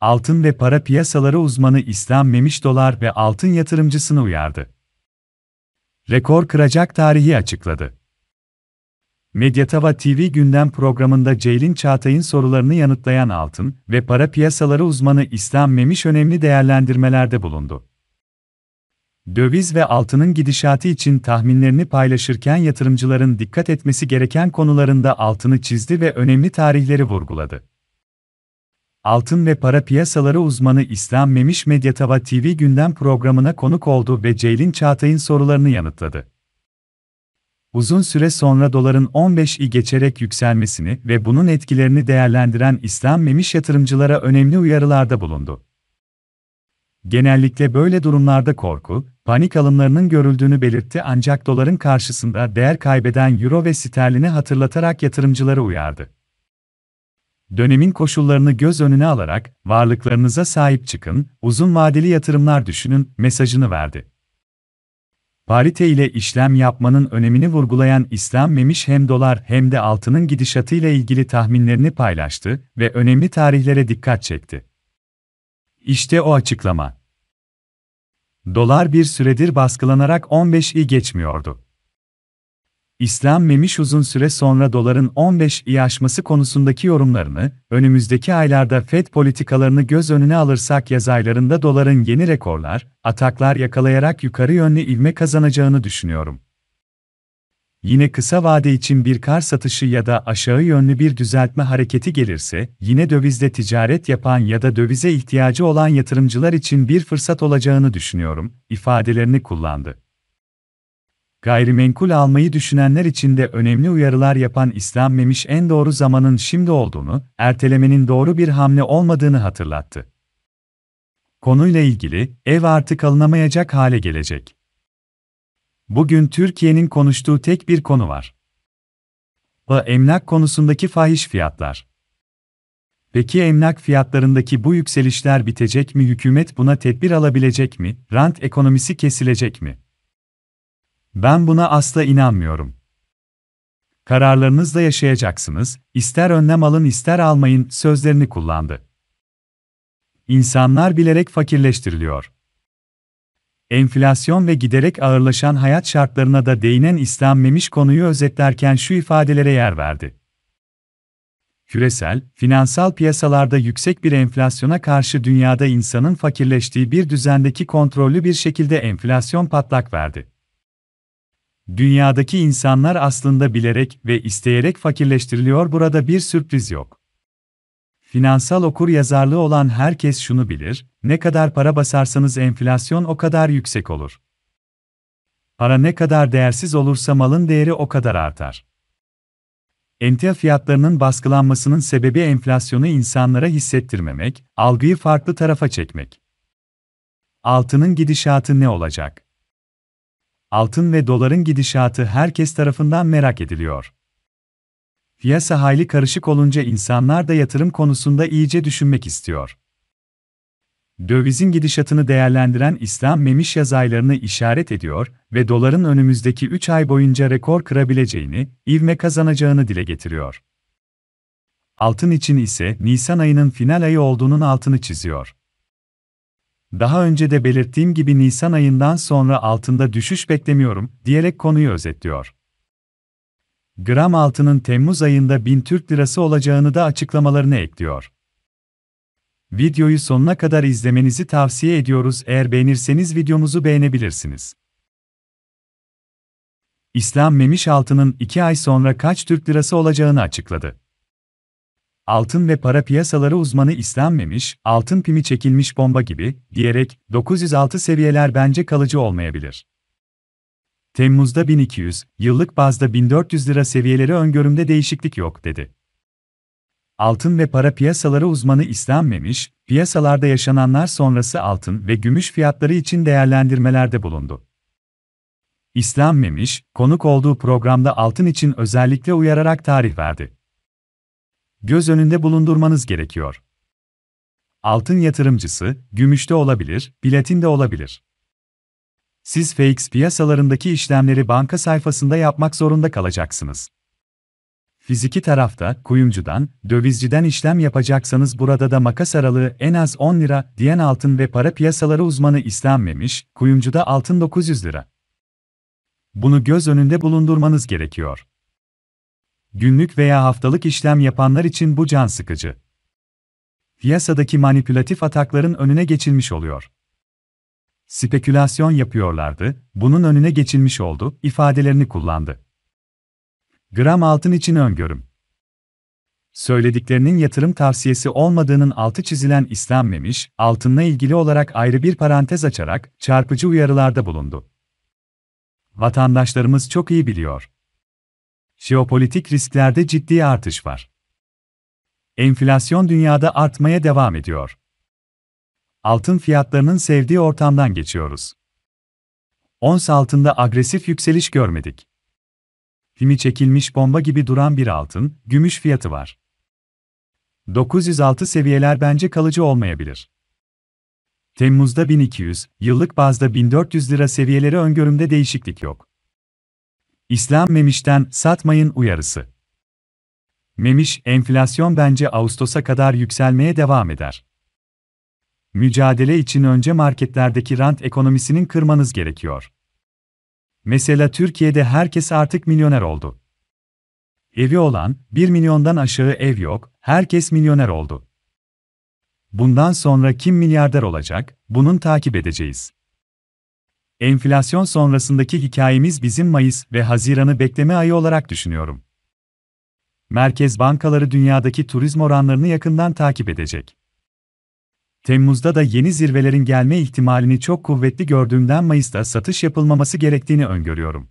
altın ve para piyasaları uzmanı İslam Memiş dolar ve altın yatırımcısını uyardı. Rekor kıracak tarihi açıkladı. Medyatava TV gündem programında Ceylin Çağatay'ın sorularını yanıtlayan altın ve para piyasaları uzmanı İslam Memiş önemli değerlendirmelerde bulundu. Döviz ve altının gidişatı için tahminlerini paylaşırken yatırımcıların dikkat etmesi gereken konularında altını çizdi ve önemli tarihleri vurguladı altın ve para piyasaları uzmanı İslam Memiş Medyatava TV gündem programına konuk oldu ve Ceylin Çağatay'ın sorularını yanıtladı. Uzun süre sonra doların 15'i geçerek yükselmesini ve bunun etkilerini değerlendiren İslam Memiş yatırımcılara önemli uyarılarda bulundu. Genellikle böyle durumlarda korku, panik alımlarının görüldüğünü belirtti ancak doların karşısında değer kaybeden euro ve sterlini hatırlatarak yatırımcıları uyardı. Dönemin koşullarını göz önüne alarak varlıklarınıza sahip çıkın, uzun vadeli yatırımlar düşünün mesajını verdi. Parite ile işlem yapmanın önemini vurgulayan İslam Memiş hem dolar hem de altının gidişatı ile ilgili tahminlerini paylaştı ve önemli tarihlere dikkat çekti. İşte o açıklama. Dolar bir süredir baskılanarak 15'i geçmiyordu. İslam Memiş uzun süre sonra doların 15'i aşması konusundaki yorumlarını, önümüzdeki aylarda FED politikalarını göz önüne alırsak yaz aylarında doların yeni rekorlar, ataklar yakalayarak yukarı yönlü ilme kazanacağını düşünüyorum. Yine kısa vade için bir kar satışı ya da aşağı yönlü bir düzeltme hareketi gelirse, yine dövizde ticaret yapan ya da dövize ihtiyacı olan yatırımcılar için bir fırsat olacağını düşünüyorum, ifadelerini kullandı. Gayrimenkul almayı düşünenler için de önemli uyarılar yapan İslam Memiş en doğru zamanın şimdi olduğunu, ertelemenin doğru bir hamle olmadığını hatırlattı. Konuyla ilgili, ev artık alınamayacak hale gelecek. Bugün Türkiye'nin konuştuğu tek bir konu var. Bu emlak konusundaki fahiş fiyatlar. Peki emlak fiyatlarındaki bu yükselişler bitecek mi? Hükümet buna tedbir alabilecek mi? Rant ekonomisi kesilecek mi? Ben buna asla inanmıyorum. Kararlarınızla yaşayacaksınız, ister önlem alın ister almayın sözlerini kullandı. İnsanlar bilerek fakirleştiriliyor. Enflasyon ve giderek ağırlaşan hayat şartlarına da değinen İslam Memiş konuyu özetlerken şu ifadelere yer verdi. Küresel, finansal piyasalarda yüksek bir enflasyona karşı dünyada insanın fakirleştiği bir düzendeki kontrollü bir şekilde enflasyon patlak verdi. Dünyadaki insanlar aslında bilerek ve isteyerek fakirleştiriliyor burada bir sürpriz yok. Finansal okur yazarlığı olan herkes şunu bilir, ne kadar para basarsanız enflasyon o kadar yüksek olur. Para ne kadar değersiz olursa malın değeri o kadar artar. Emtia fiyatlarının baskılanmasının sebebi enflasyonu insanlara hissettirmemek, algıyı farklı tarafa çekmek. Altının gidişatı ne olacak? altın ve doların gidişatı herkes tarafından merak ediliyor. Piyasa hayli karışık olunca insanlar da yatırım konusunda iyice düşünmek istiyor. Dövizin gidişatını değerlendiren İslam Memiş yazaylarını işaret ediyor ve doların önümüzdeki 3 ay boyunca rekor kırabileceğini, ivme kazanacağını dile getiriyor. Altın için ise Nisan ayının final ayı olduğunun altını çiziyor. Daha önce de belirttiğim gibi Nisan ayından sonra altında düşüş beklemiyorum, diyerek konuyu özetliyor. Gram altının Temmuz ayında 1000 Türk lirası olacağını da açıklamalarını ekliyor. Videoyu sonuna kadar izlemenizi tavsiye ediyoruz. Eğer beğenirseniz videomuzu beğenebilirsiniz. İslam Memiş altının 2 ay sonra kaç Türk lirası olacağını açıkladı altın ve para piyasaları uzmanı İslenmemiş, altın pimi çekilmiş bomba gibi, diyerek, 906 seviyeler bence kalıcı olmayabilir. Temmuz'da 1200, yıllık bazda 1400 lira seviyeleri öngörümde değişiklik yok, dedi. Altın ve para piyasaları uzmanı İslenmemiş, piyasalarda yaşananlar sonrası altın ve gümüş fiyatları için değerlendirmelerde bulundu. İslam Memiş, konuk olduğu programda altın için özellikle uyararak tarih verdi göz önünde bulundurmanız gerekiyor. Altın yatırımcısı, gümüşte olabilir, biletinde olabilir. Siz FX piyasalarındaki işlemleri banka sayfasında yapmak zorunda kalacaksınız. Fiziki tarafta, kuyumcudan, dövizciden işlem yapacaksanız burada da makas aralığı en az 10 lira diyen altın ve para piyasaları uzmanı istenmemiş, kuyumcuda altın 900 lira. Bunu göz önünde bulundurmanız gerekiyor günlük veya haftalık işlem yapanlar için bu can sıkıcı. Piyasadaki manipülatif atakların önüne geçilmiş oluyor. Spekülasyon yapıyorlardı, bunun önüne geçilmiş oldu, ifadelerini kullandı. Gram altın için öngörüm. Söylediklerinin yatırım tavsiyesi olmadığının altı çizilen istenmemiş, altınla ilgili olarak ayrı bir parantez açarak çarpıcı uyarılarda bulundu. Vatandaşlarımız çok iyi biliyor. Jeopolitik risklerde ciddi artış var. Enflasyon dünyada artmaya devam ediyor. Altın fiyatlarının sevdiği ortamdan geçiyoruz. Ons altında agresif yükseliş görmedik. Himi çekilmiş bomba gibi duran bir altın, gümüş fiyatı var. 906 seviyeler bence kalıcı olmayabilir. Temmuz'da 1200, yıllık bazda 1400 lira seviyeleri öngörümde değişiklik yok. İslam Memiş'ten satmayın uyarısı. Memiş, enflasyon bence Ağustos'a kadar yükselmeye devam eder. Mücadele için önce marketlerdeki rant ekonomisinin kırmanız gerekiyor. Mesela Türkiye'de herkes artık milyoner oldu. Evi olan, 1 milyondan aşağı ev yok, herkes milyoner oldu. Bundan sonra kim milyarder olacak, bunun takip edeceğiz. Enflasyon sonrasındaki hikayemiz bizim Mayıs ve Haziran'ı bekleme ayı olarak düşünüyorum. Merkez bankaları dünyadaki turizm oranlarını yakından takip edecek. Temmuz'da da yeni zirvelerin gelme ihtimalini çok kuvvetli gördüğümden Mayıs'ta satış yapılmaması gerektiğini öngörüyorum.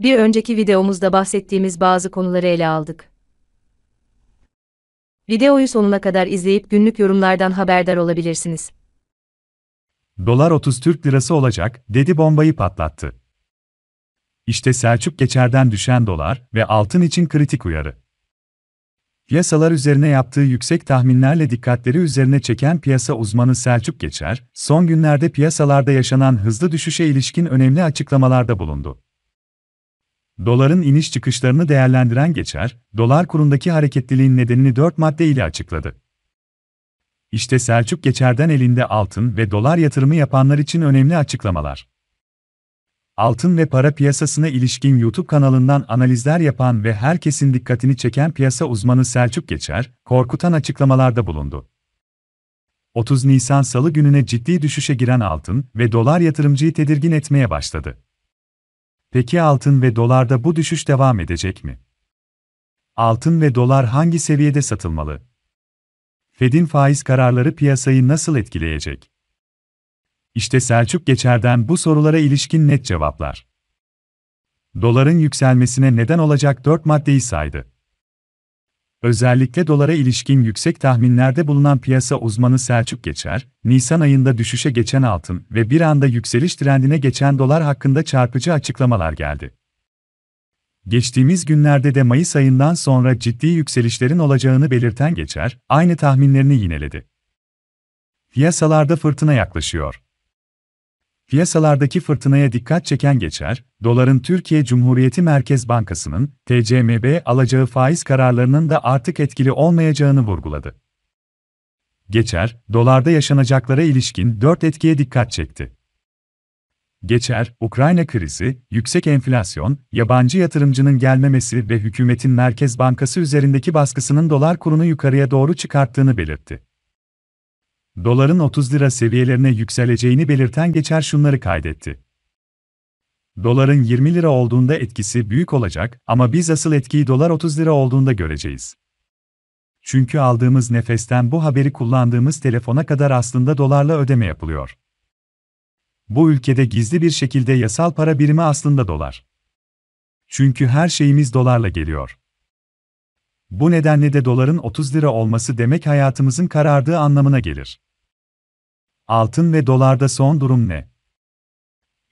Bir önceki videomuzda bahsettiğimiz bazı konuları ele aldık. Videoyu sonuna kadar izleyip günlük yorumlardan haberdar olabilirsiniz. Dolar 30 Türk lirası olacak, dedi bombayı patlattı. İşte Selçuk Geçer'den düşen dolar ve altın için kritik uyarı. Piyasalar üzerine yaptığı yüksek tahminlerle dikkatleri üzerine çeken piyasa uzmanı Selçuk Geçer, son günlerde piyasalarda yaşanan hızlı düşüşe ilişkin önemli açıklamalarda bulundu. Doların iniş çıkışlarını değerlendiren Geçer, dolar kurundaki hareketliliğin nedenini dört madde ile açıkladı. İşte Selçuk Geçer'den elinde altın ve dolar yatırımı yapanlar için önemli açıklamalar. Altın ve para piyasasına ilişkin YouTube kanalından analizler yapan ve herkesin dikkatini çeken piyasa uzmanı Selçuk Geçer, korkutan açıklamalarda bulundu. 30 Nisan Salı gününe ciddi düşüşe giren altın ve dolar yatırımcıyı tedirgin etmeye başladı. Peki altın ve dolarda bu düşüş devam edecek mi? Altın ve dolar hangi seviyede satılmalı? Fed'in faiz kararları piyasayı nasıl etkileyecek? İşte Selçuk Geçer'den bu sorulara ilişkin net cevaplar. Doların yükselmesine neden olacak 4 maddeyi saydı. Özellikle dolara ilişkin yüksek tahminlerde bulunan piyasa uzmanı Selçuk Geçer, Nisan ayında düşüşe geçen altın ve bir anda yükseliş trendine geçen dolar hakkında çarpıcı açıklamalar geldi geçtiğimiz günlerde de Mayıs ayından sonra ciddi yükselişlerin olacağını belirten geçer, aynı tahminlerini yineledi. Piyasalarda fırtına yaklaşıyor. Piyasalardaki fırtınaya dikkat çeken geçer, doların Türkiye Cumhuriyeti Merkez Bankası'nın TCMB alacağı faiz kararlarının da artık etkili olmayacağını vurguladı. Geçer, dolarda yaşanacaklara ilişkin dört etkiye dikkat çekti. Geçer, Ukrayna krizi, yüksek enflasyon, yabancı yatırımcının gelmemesi ve hükümetin Merkez Bankası üzerindeki baskısının dolar kurunu yukarıya doğru çıkarttığını belirtti. Doların 30 lira seviyelerine yükseleceğini belirten Geçer şunları kaydetti. Doların 20 lira olduğunda etkisi büyük olacak ama biz asıl etkiyi dolar 30 lira olduğunda göreceğiz. Çünkü aldığımız nefesten bu haberi kullandığımız telefona kadar aslında dolarla ödeme yapılıyor bu ülkede gizli bir şekilde yasal para birimi aslında dolar. Çünkü her şeyimiz dolarla geliyor. Bu nedenle de doların 30 lira olması demek hayatımızın karardığı anlamına gelir. Altın ve dolarda son durum ne?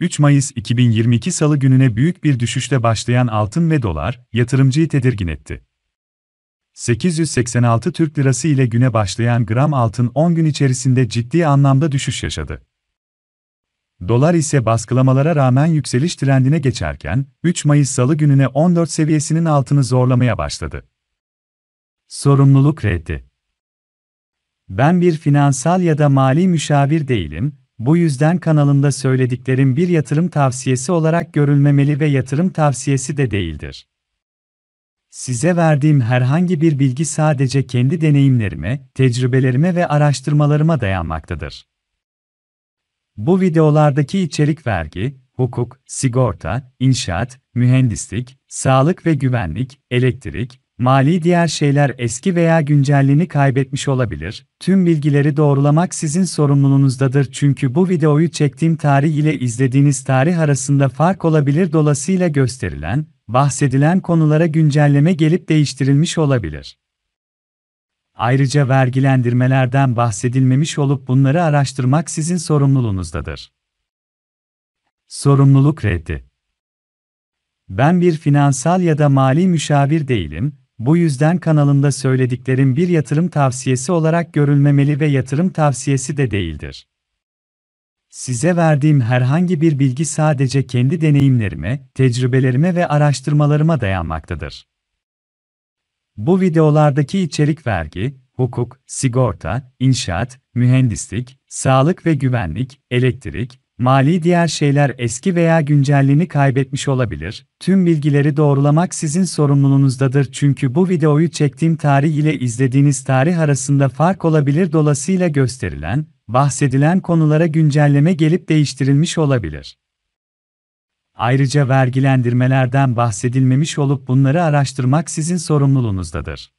3 Mayıs 2022 Salı gününe büyük bir düşüşle başlayan altın ve dolar, yatırımcıyı tedirgin etti. 886 Türk Lirası ile güne başlayan gram altın 10 gün içerisinde ciddi anlamda düşüş yaşadı. Dolar ise baskılamalara rağmen yükseliş trendine geçerken, 3 Mayıs Salı gününe 14 seviyesinin altını zorlamaya başladı. Sorumluluk reddi Ben bir finansal ya da mali müşavir değilim, bu yüzden kanalında söylediklerim bir yatırım tavsiyesi olarak görülmemeli ve yatırım tavsiyesi de değildir. Size verdiğim herhangi bir bilgi sadece kendi deneyimlerime, tecrübelerime ve araştırmalarıma dayanmaktadır. Bu videolardaki içerik vergi, hukuk, sigorta, inşaat, mühendislik, sağlık ve güvenlik, elektrik, mali diğer şeyler eski veya güncelliğini kaybetmiş olabilir. Tüm bilgileri doğrulamak sizin sorumluluğunuzdadır çünkü bu videoyu çektiğim tarih ile izlediğiniz tarih arasında fark olabilir dolasıyla gösterilen, bahsedilen konulara güncelleme gelip değiştirilmiş olabilir. Ayrıca vergilendirmelerden bahsedilmemiş olup bunları araştırmak sizin sorumluluğunuzdadır. Sorumluluk reddi. Ben bir finansal ya da mali müşavir değilim, bu yüzden kanalımda söylediklerim bir yatırım tavsiyesi olarak görülmemeli ve yatırım tavsiyesi de değildir. Size verdiğim herhangi bir bilgi sadece kendi deneyimlerime, tecrübelerime ve araştırmalarıma dayanmaktadır. Bu videolardaki içerik vergi, hukuk, sigorta, inşaat, mühendislik, sağlık ve güvenlik, elektrik, mali diğer şeyler eski veya güncelliğini kaybetmiş olabilir. Tüm bilgileri doğrulamak sizin sorumluluğunuzdadır çünkü bu videoyu çektiğim tarih ile izlediğiniz tarih arasında fark olabilir dolasıyla gösterilen, bahsedilen konulara güncelleme gelip değiştirilmiş olabilir. Ayrıca vergilendirmelerden bahsedilmemiş olup bunları araştırmak sizin sorumluluğunuzdadır.